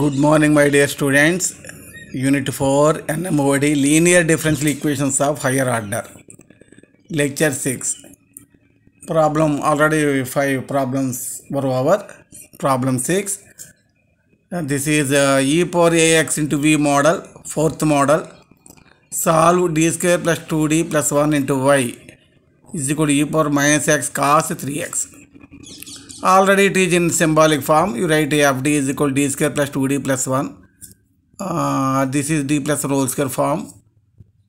Good morning my dear students. Unit 4 NMOD Linear Differential Equations of Higher Order. Lecture 6. Problem already 5 problems were over. Problem 6. And uh, this is uh, e power ax into v model, fourth model. Solve d square plus 2d plus 1 into y is equal to e power minus x cos 3x. Already it is in symbolic form. You write a of d is equal to d square plus 2d plus 1. Uh, this is d plus whole square form.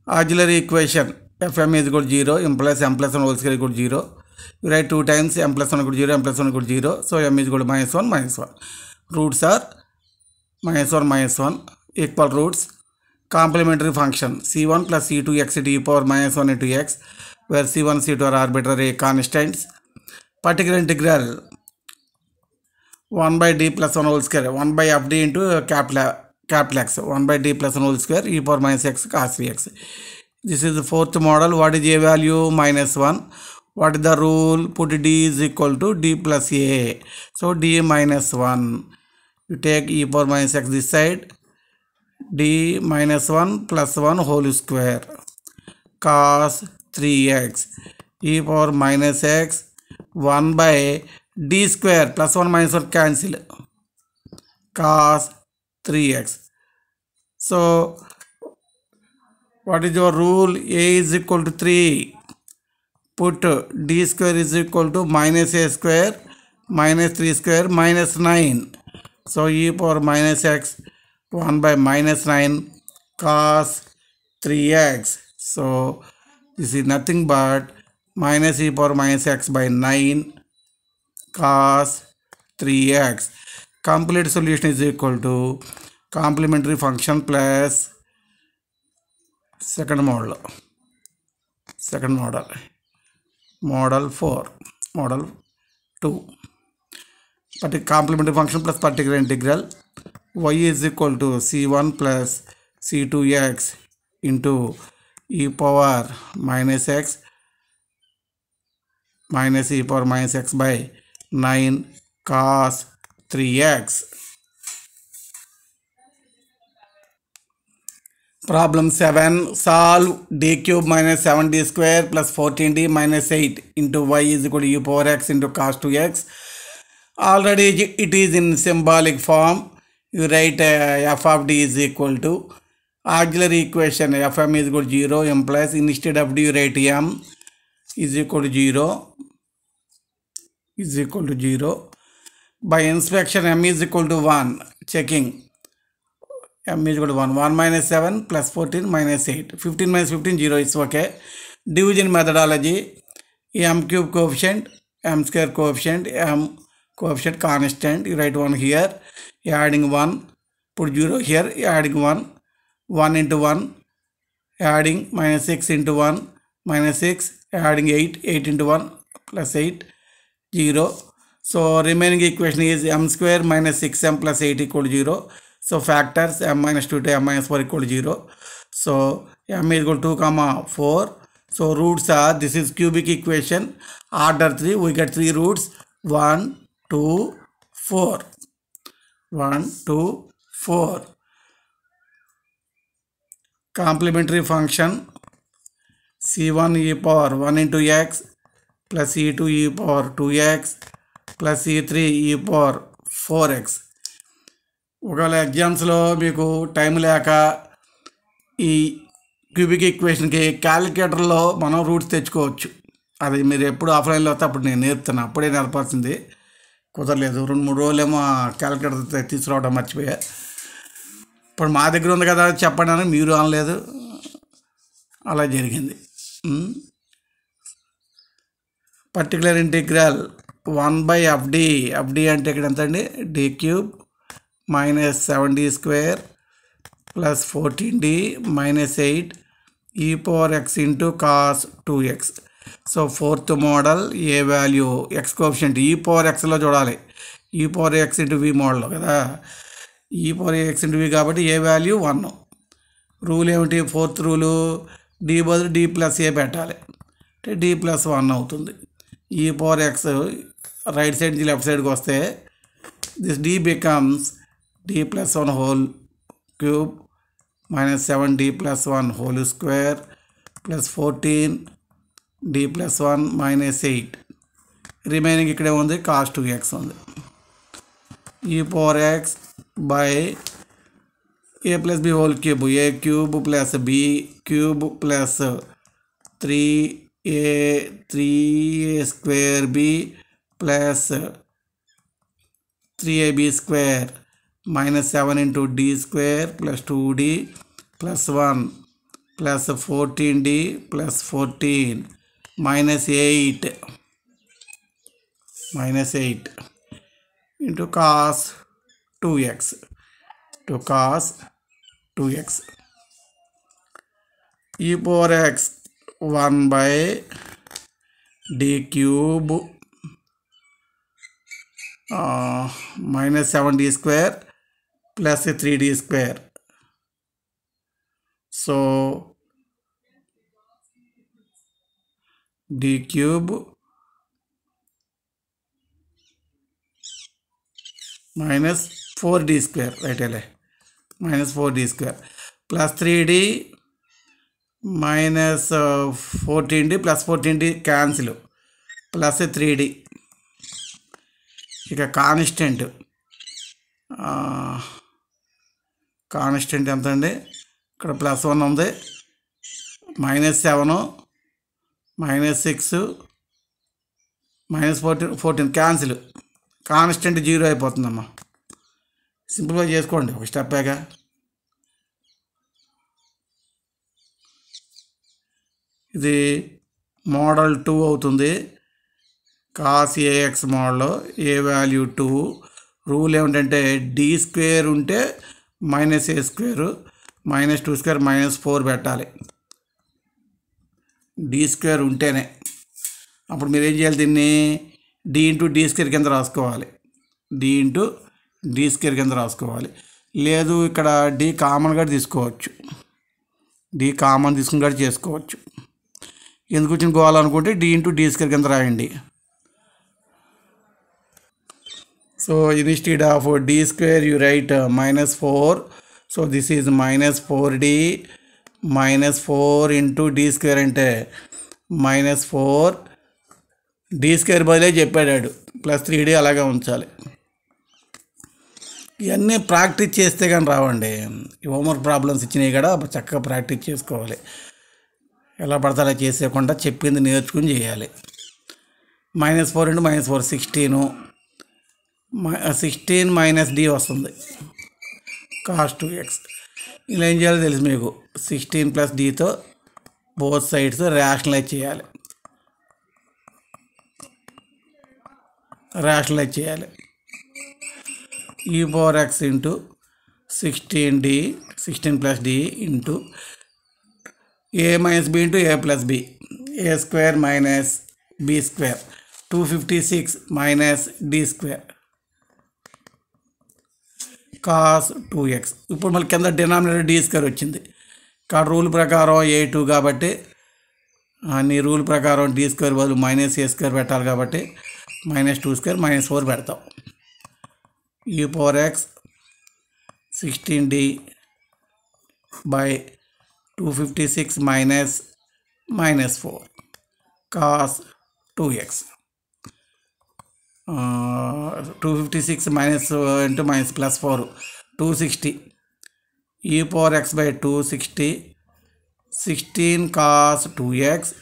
Auxiliary equation fm is equal to 0 m plus m plus 1 whole square equal to 0. You write 2 times m plus 1 equal to 0 m plus 1 equal to 0. So m is equal to minus 1 minus 1. Roots are minus 1 minus 1 equal roots. Complementary function c1 plus c2 x to the power minus 1 into x where c1 c2 are arbitrary constants. Particular integral one by D plus one whole square one by F D into capital X one by D plus one whole square e four minus X cos X this is the fourth model what is A value minus one what is the rule put D is equal to D plus A so D minus one you take e power minus X this said D minus one plus one whole square का three X e four minus X one by d square plus 1 minus 1 cancel cos 3x so what is your rule a is equal to 3 put d square is equal to minus a square minus 3 square minus 9 so e power minus x 1 by minus 9 cos 3x so this is nothing but minus e power minus x by 9 cos 3x. Complete solution is equal to complementary function plus second model. Second model. Model 4. Model 2. Partic complementary function plus particular integral y is equal to c1 plus c2x into e power minus x minus e power minus x by 9 cos 3x. Problem 7. Solve d cube minus 7d square plus 14d minus 8 into y is equal to u power x into cos 2x. Already it is in symbolic form. You write uh, f of d is equal to auxiliary equation fm is equal to 0 implies instead of d you write m is equal to 0 is equal to 0. By inspection, m is equal to 1. Checking m is equal to 1. 1 minus 7 plus 14 minus 8. 15 minus 15, 0 is okay. Division methodology, m cube coefficient, m square coefficient, m coefficient constant. You write one here, You're adding 1. Put 0 here, You're adding 1. 1 into 1, adding minus 6 into 1, minus 6, adding 8, 8 into 1 plus 8, 0. So remaining equation is m square minus 6m plus 8 equal 0. So factors m minus 2 to m minus 4 equal 0. So m is equal to 2 comma 4. So roots are this is cubic equation order 3 we get 3 roots 1 2 4 1 2 4 complementary function c1 e power 1 into x plus e two e e two X plus e three e power four X ఒకవేళ ఎగ్జామ్స్లో మీకు time లేక ఈ cubic ఈక్వేషన్కి క్యాలిక్యులేటర్లో మనం roots తెచ్చుకోవచ్చు అది మీరు ఎప్పుడు ఆఫ్లైన్లో వస్తే అప్పుడు నేను నేర్పుతాను అప్పుడే నేర్పాల్సింది కుదరలేదు రెండు మూడు రోజులేమో క్యాలిక్యులేటర్ తీసుకురావడం మర్చిపోయా ఇప్పుడు మా దగ్గర ఉంది కదా చెప్పండి అని మీరు అనలేదు అలా జరిగింది particular integral one by F D F D అంటే ఇక్కడ ఎంత అండి D cube minus seven D square plus fourteen D minus eight e power X into cos two X so fourth model A value X coefficient e power ఎక్స్లో చూడాలి e power X into V model కదా e power X into V కాబట్టి A value one rule ఏమిటి fourth rule D బదులు D plus ఏ పెట్టాలి అంటే D plus one అవుతుంది e power x right side నుంచి లెఫ్ట్ సైడ్కి వస్తే this d becomes d plus 1 whole cube minus 7d plus 1 whole square plus 14 d plus 1 minus 8 remaining ఇక్కడే ఉంది cos two X ఉంది e power X by A plus B whole cube A cube plus B cube plus three a 3 a square b plus 3ab square minus 7 into d square plus 2d plus 1 plus 14d plus 14 minus 8 minus 8 into cos 2x to cos 2x e power x 1 by d cube uh, minus 7d square plus 3d square. So d cube minus 4d square right minus 4d square plus 3d minus fourteen D plus fourteen D cancel plus three D ఇక constant constant ఎంత అండి ఇక్కడ plus one ఉంది minus seven minus six minus fourteen fourteen cancel constant zero అయిపోతుందమ్మా సింపుల్గా చేసుకోండి ఒక స్టెప్పేగా ఇది మోడల్ టూ అవుతుంది cos A X model A value two rule ఏమిటంటే డి స్క్వేర్ ఉంటే మైనస్ ఏ square minus two square minus four పెట్టాలి డి స్క్వేర్ ఉంటేనే అప్పుడు మీరు ఏం చేయాలి దీన్ని డి ఇంటూ డి స్క్వేర్ కింద రాసుకోవాలి డి ఇంటూ డి స్క్వేర్ కింద రాసుకోవాలి లేదు ఇక్కడ డి కామన్ కామన్గా తీసుకోవచ్చు డి కామన్ తీసుకుని కూడా చేసుకోవచ్చు ఎందుకు వచ్చిన కోవాలనుకుంటే అనుకుంటే డి ఇంటూ డి స్క్వేర్ కింద రాయండి so instead of D square you write minus four so this is minus four D minus four into D square అంటే మైనస్ ఫోర్ డి స్క్వేర్ బదిలే చెప్పాడాడు ప్లస్ త్రీ డి అలాగే ఉంచాలి ఇవన్నీ practice చేస్తే కానీ రావండి హోంవర్క్ ప్రాబ్లమ్స్ ఇచ్చినాయి కదా చక్కగా ప్రాక్టీస్ చేసుకోవాలి ఎలా అలా చేసేయకుండా చెప్పింది నేర్చుకుని చేయాలి minus four into minus four sixteen sixteen minus D వస్తుంది కాస్ట్ టూ ఎక్స్ ఇలా ఏం చేయాలో తెలుసు మీకు సిక్స్టీన్ ప్లస్ డితో బోత్ సైడ్స్ ర్యాషనలైజ్ చేయాలి ర్యాషనలైజ్ చేయాలి e power X into sixteen D sixteen plus D into A minus B into A plus B A square minus B square two fifty six minus D square cos two X ఇప్పుడు మళ్ళీ కింద denominator D square వచ్చింది కాదు rule ప్రకారం ఏ two కాబట్టి అన్ని rule ప్రకారం D square బదులు మైనస్ ఏ స్క్వేర్ పెట్టాలి కాబట్టి minus two square minus four పెడతాం e power X sixteen D by 256 minus minus 4 cos 2x. Uh, 256 minus uh, into minus plus 4 260 e power x by 260 16 cos 2x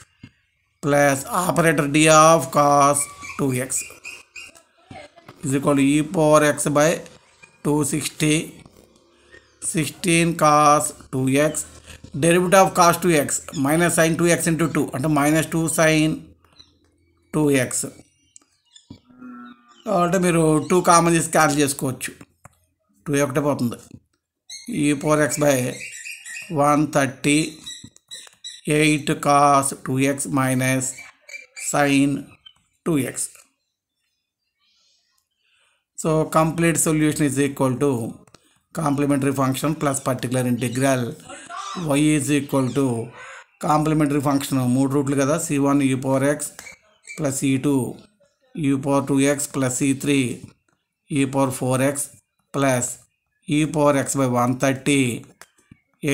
plus operator d of cos 2x is equal to e power x by 260 16 cos 2x derivative of cos 2x minus sin 2x into 2 అంటే minus 2 sin 2x అంటే మీరు two common తీసి cancel చేసుకోవచ్చు two ఒకటే పోతుంది e four X by one thirty eight cos two X minus sine two X so complete solution is equal to complementary function plus particular integral Y is equal to complementary function మూడు రూట్లు కదా C one e power X plus e two e power two X plus e three e power four X plus e power X by one thirty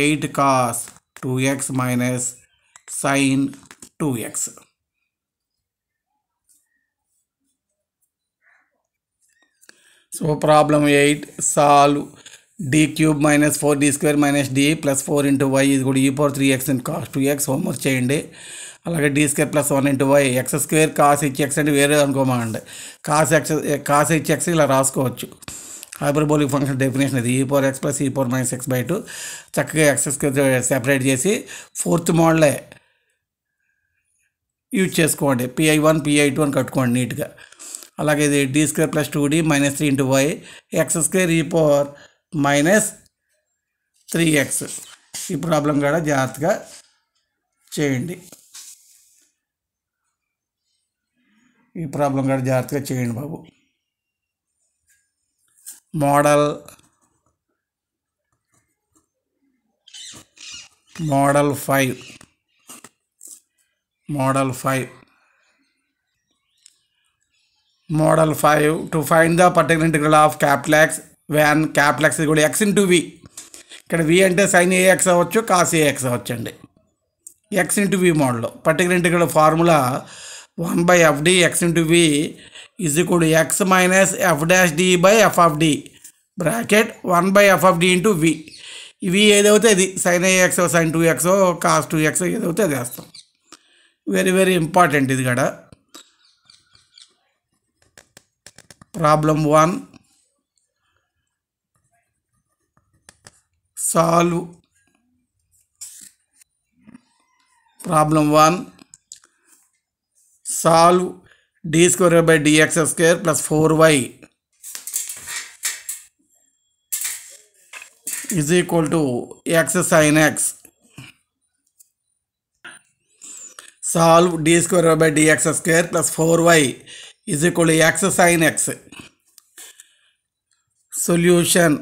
eight cos two X minus sine two X so problem eight solve d^3 - 4d^2 - d + 4 * y = e^3x and cos 2x హోమోజెనియండే అలాగా d^2 + 1 * y x^2 cos hx అంటే వేరేద అనుకోమండి cos x cos hx ఇలా రాసుకోవచ్చు hyperbolic function definition అది e^x e^(-x/2) చక్కగా x^2 separate చేసి fourth model use చేసుకోండి pi1 pi2 అని కట్టుకోండి నీట్ గా అలాగే d^2 + 2d - 3 * y x^2 e^ minus three X ఈ ప్రాబ్లం కూడా జాగ్రత్తగా చేయండి ఈ ప్రాబ్లం కూడా జాగ్రత్తగా చేయండి బాబు model model five model five model five to find the particular integral of capital X వ్యాన్ క్యాప్లెక్స్ కూడా ఎక్స్ ఇంటూ వి ఇక్కడ వి అంటే సైన్ ఏఎక్స్ అవ్వచ్చు కాస్ ఏఎక్స్ అవ్వచ్చు అండి X into V model particular integral formula one by F D X into V is equal X minus F dash D by F of D bracket one by F of D into V ఇవి ఏదైతే అది sine ఏఎక్సో sine two X cos two X ఏదైతే అది వేస్తాం very very important ఇది కూడా problem one solve problem 1 solve d square by dx square plus 4y is equal to x sin x solve d square by dx square plus 4y is equal to x sin x solution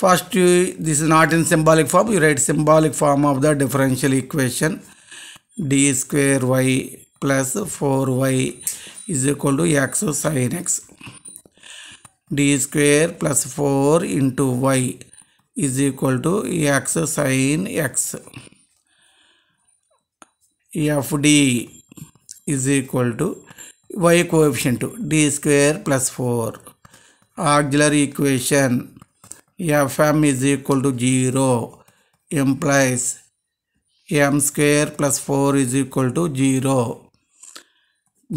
First, you, this is not in symbolic form. You write symbolic form of the differential equation d square y plus 4y is equal to x sin x. d square plus 4 into y is equal to x sin x. fd is equal to y coefficient to d square plus 4 auxiliary equation F M is equal to zero implies M square plus four is equal to zero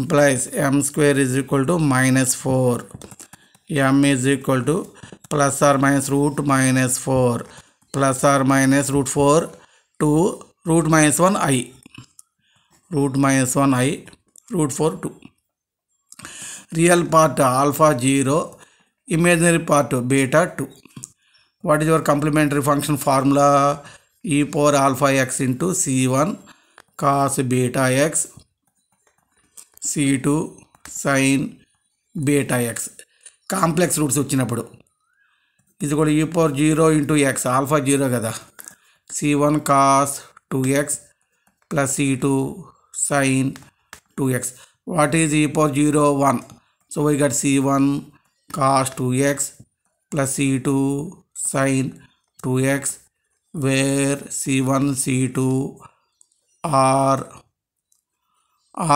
implies M square is equal to minus four M is equal to plus or minus root minus four plus or minus root four two root minus one e root minus one e root four two real part alpha zero imaginary part beta two what is your complementary function formula e power alpha x into c1 cos beta x c2 sin beta x complex roots వచ్చినప్పుడు ఇది కూడా e power zero into X alpha zero కదా C one cos two X plus C two sine two X what is e power zero one so Y got C one cos two X plus C two sine 2x where c1 c2 are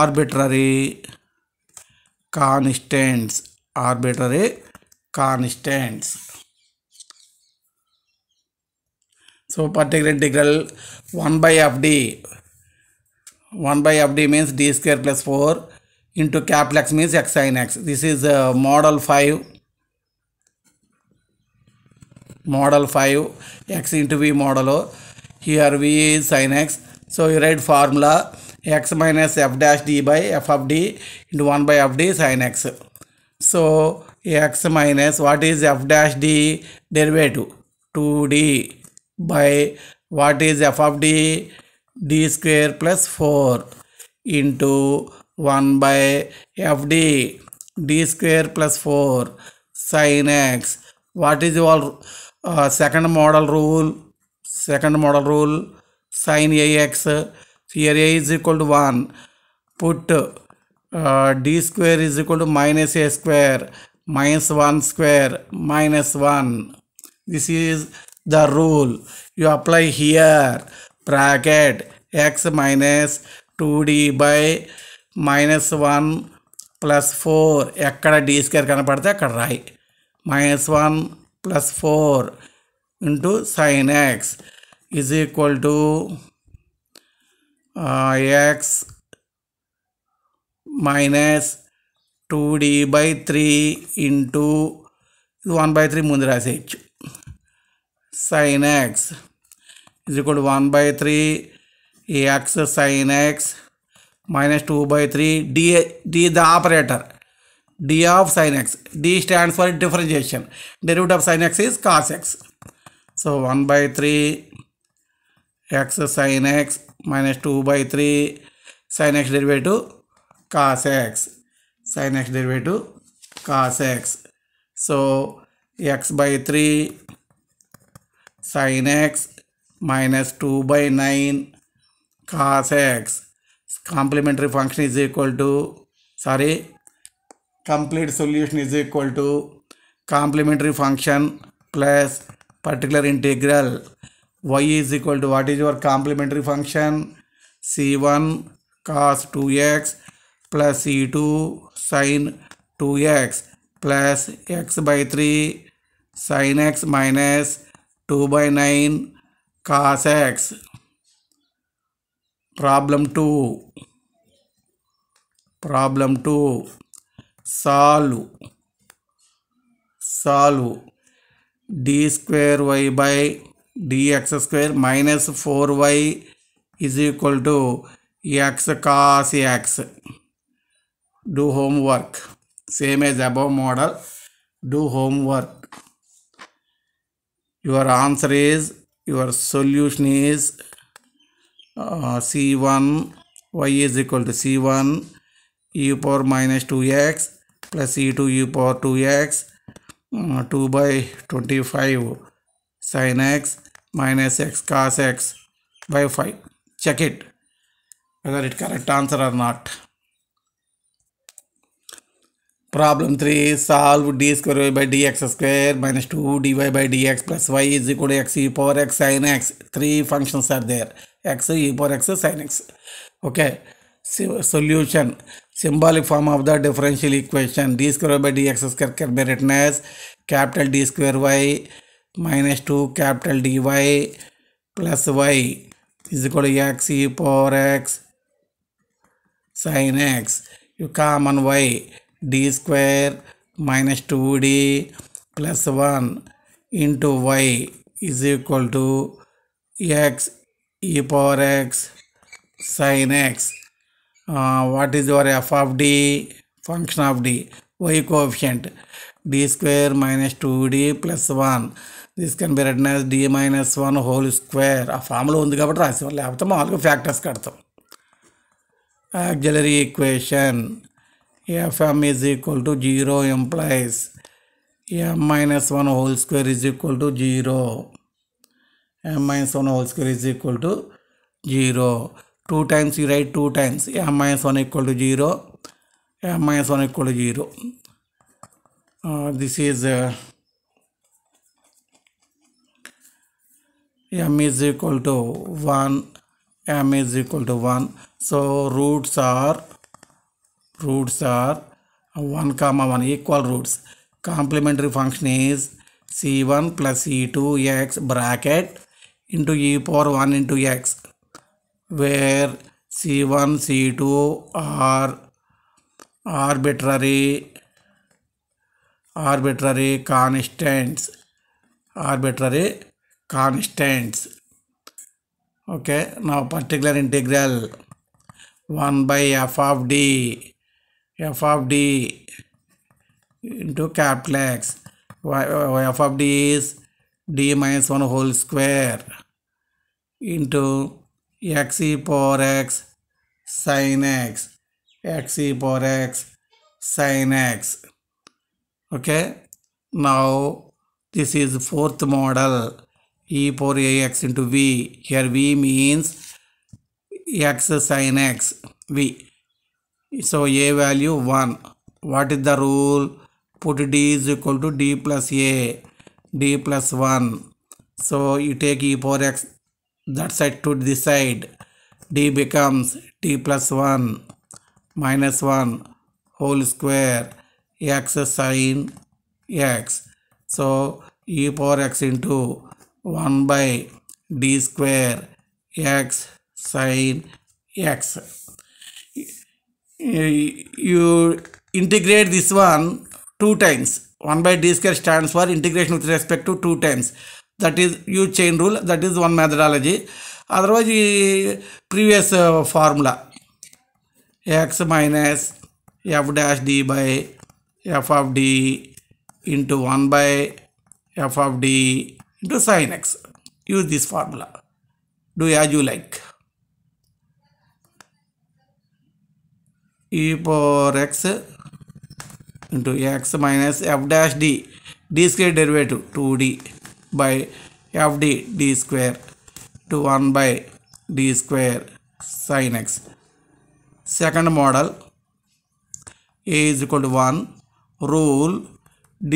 arbitrary constants arbitrary constants so particular integral 1 by f d 1 by f d means d square plus 4 into capital x means x sin x this is uh, model 5 model 5 x into v model. here v is sin x so you write formula x minus f dash d by f of d into 1 by f d sin x so x minus what is f dash d derivative 2d by what is f of d d square plus 4 into 1 by f d d square plus 4 sin x what is your second model rule second model rule sine X here A is equal to one put D square is equal to minus A square minus one square minus one this is the rule you apply here bracket X minus two D by minus one plus four X square कनपड़ते अड़ राइ minus one plus 4 into sine x is equal to uh, x minus 2d by 3 into 1 by 3 ಮುಂದೆ h sin x is equal to 1 by 3 x sin x minus 2 by 3 d, d the operator d of sin x. d stands for differentiation. Derivative of sin x is cos x. So 1 by 3 x sin x minus 2 by 3 sin x derivative cos x. sin x derivative cos x. So x by 3 sin x minus 2 by 9 cos x. Complementary function is equal to, sorry, complete solution is equal to complementary function plus particular integral y is equal to what is your complementary function c1 cos 2x plus c2 sin 2x plus x by 3 sin x minus 2 by 9 cos x problem 2 problem 2 ಸಾಲು ಸಾಲು D square Y by D X square minus four Y is equal to X cos X do homework same as above model do work your answer is your solution is C one Y is equal to C one e power minus two X plus e two e power two X two by twenty five sine X minus X cos X by five check it whether it correct answer or not problem three solve D square Y by D X square minus two D Y by D X plus Y is equal X e power X sine X three functions are there X e power X sine X okay solution symbolic form of the differential equation d square by dx square can be written as capital d square y minus 2 capital dy plus y is equal to x e power x sin x you common y d square minus 2d plus 1 into y is equal to x e power x sin x what is your F of D function of D Y coefficient D square minus two D plus one this can be written as D minus one whole square ఆ ఫామ్లో ఉంది కాబట్టి రాసేవాళ్ళు లేకపోతే మామూలుగా factors కడతాం auxiliary equation F M is equal to zero implies M minus one whole square is equal to zero M minus one whole square is equal to zero two times you write two times m minus one equal to zero m minus one equal to zero this is m is equal to one m is equal to one so roots are roots are one comma one equal roots complementary function is C one plus C two x bracket into e power one into x where C1, C2 are arbitrary arbitrary constants arbitrary constants okay now particular integral 1 by f of d f of d into capital x f of d is d minus 1 whole square into x e power x sine x x e power x sine x okay now this is fourth model e power ax into v here v means x sine x v so a value 1 what is the rule put d is equal to d plus a d plus 1 so you take e power x that side to this side d becomes t plus 1 minus 1 whole square x sine x so e power x into 1 by d square x sine x you integrate this one two times 1 by d square stands for integration with respect to two times that is use chain rule that is one methodology otherwise previous formula x minus f dash d by f of d into 1 by f of d into sin x use this formula do as you like e power x into x minus f dash d d square derivative 2d by f d d square to 1 by d square sin x. Second model a is one rule 1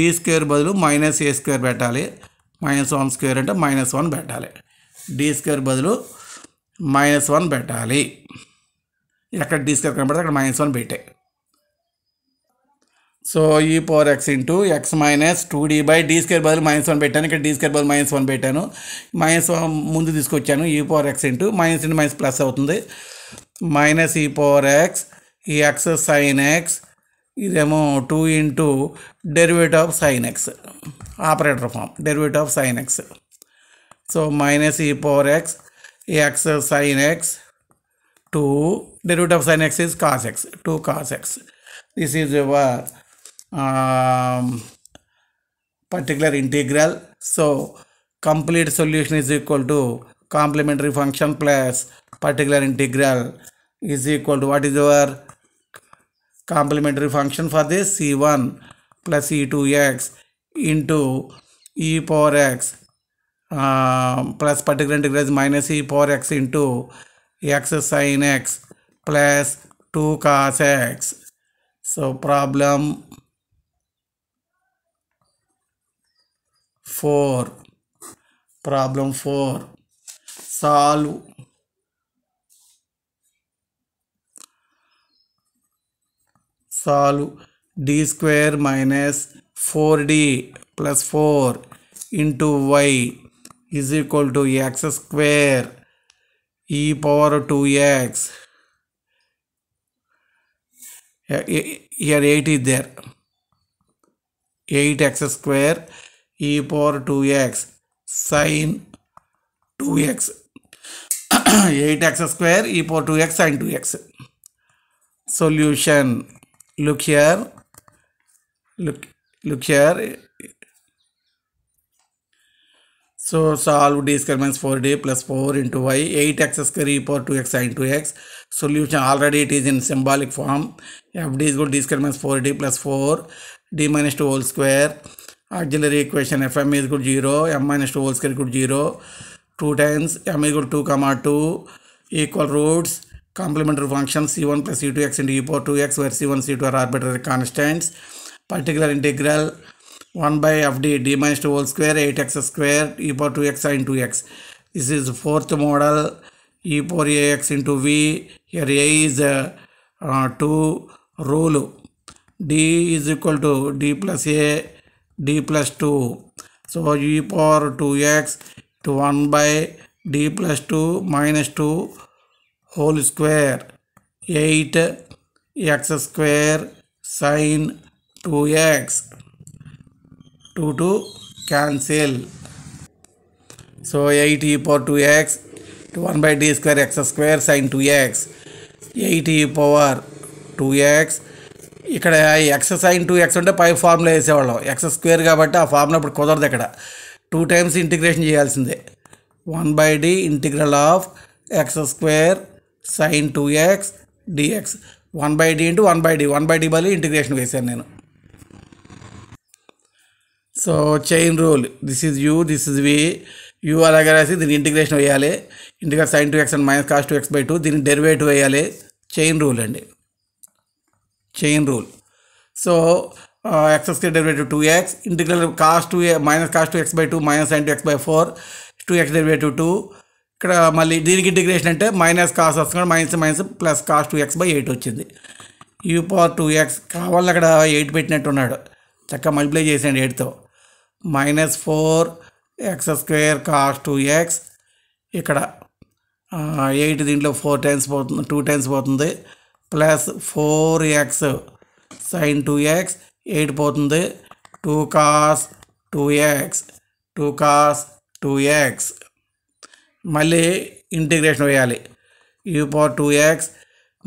rule square బదులు minus ఏ square పెట్టాలి minus one square అంటే minus one పెట్టాలి D square బదులు minus one పెట్టాలి ఎక్కడ d square కనబడితే అక్కడ minus one పెట్టే so e ^ x * x - 2d / d ^ 2 బదులు -1 పెట్టాను ఇక్కడ d ^ 2 బదులు -1 పెట్టాను - ను ముందు తీసుకువచ్చాను e ^ x * -n - plus అవుతుంది - e ^ x e x sin x ఇదేమో 2 * derivative of sin x operator form derivative of sin x so - e ^ x e x sin x 2 derivate of sin x is cos x 2 cos x this is a um, particular integral so complete solution is equal to complementary function plus particular integral is equal to what is our complementary function for this c1 plus e2x into e power x uh, plus particular integral is minus e power x into x sine x plus 2 cos x. So problem four problem four solve solve d square minus four d plus four into y is equal to x square e power two x at is there at x square e power 2x sin 2x 8x square e power 2x sin 2x solution look here look look here so solve d square minus 4d plus 4 into y 8x square e power 2x sin 2x solution already it is in symbolic form fd is equal to d square minus 4d plus 4 d minus 2 whole square auxiliary equation fm is equal to 0 m minus 2 whole square equal to 0 2 times m is equal to 2 comma 2 equal roots complementary function c1 plus c2 x into e power 2x where c1 c2 are arbitrary constants particular integral 1 by f d d minus 2 whole square 8x square e power 2x sine 2x this is fourth model e power ax into v here a is uh, uh, 2 rule d is equal to d plus a d plus 2 so e power 2x to 1 by d plus 2 minus 2 whole square 8 x square sin 2x 2 to cancel so 8 e power 2x to 1 by d square x square sin 2x 8 e power 2x ఇక్కడ X sine two x ఉంటే పై formula వేసేవాళ్ళం x square కాబట్టి ఆ formula ఇప్పుడు కుదరదు ఇక్కడ two times integration చేయాల్సిందే one by d integral of x square sine two x dx one by d into one by d one by d బలి ఇంటిగ్రేషన్ వేశాను నేను so chain rule this is u this is v u అలాగే రాసి దీన్ని integration వేయాలి integral sine two x and minus cos two x by two దీన్ని derivative వేయాలి chain rule అండి rule chain rule. So two uh, x square cos two minus cos 2 x by two minus 2 x by four two x 2x derivative two ఇక్కడ మళ్ళీ దీనికి integration అంటే minus cos వస్తుంది minus minus plus cos two x by eight వచ్చింది u power two x కావాలి అక్కడ eight పెట్టినట్టున్నాడు చక్కగా మల్టిప్లై చేసాడు ఎయిట్తో minus four x square cos two x ఇక్కడ ఎయిట్ దీంట్లో ఫోర్ టైమ్స్ పోతుంది టూ టైమ్స్ పోతుంది plus four x sine two x eight పోతుంది two cos two x two cos two x మళ్ళీ ఇంటిగ్రేషన్ వేయాలి u power two X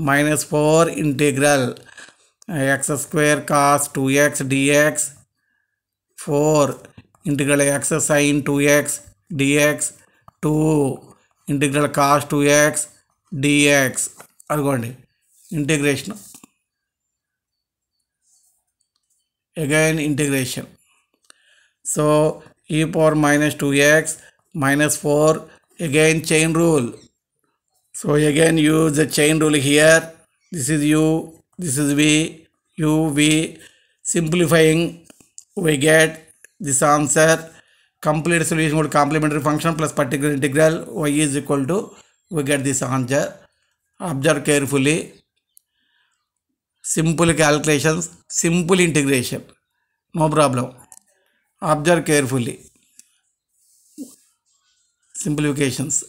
minus four integral x square cos two x dx four integral x sine two x dx two integral cos two x dx అనుకోండి integration again integration so e power minus 2x minus 4 again chain rule so again use the chain rule here this is u this is v u v simplifying we get this answer complete solution with complementary function plus particular integral y is equal to we get this answer observe carefully simple calculations simple integration no problem observe carefully simplifications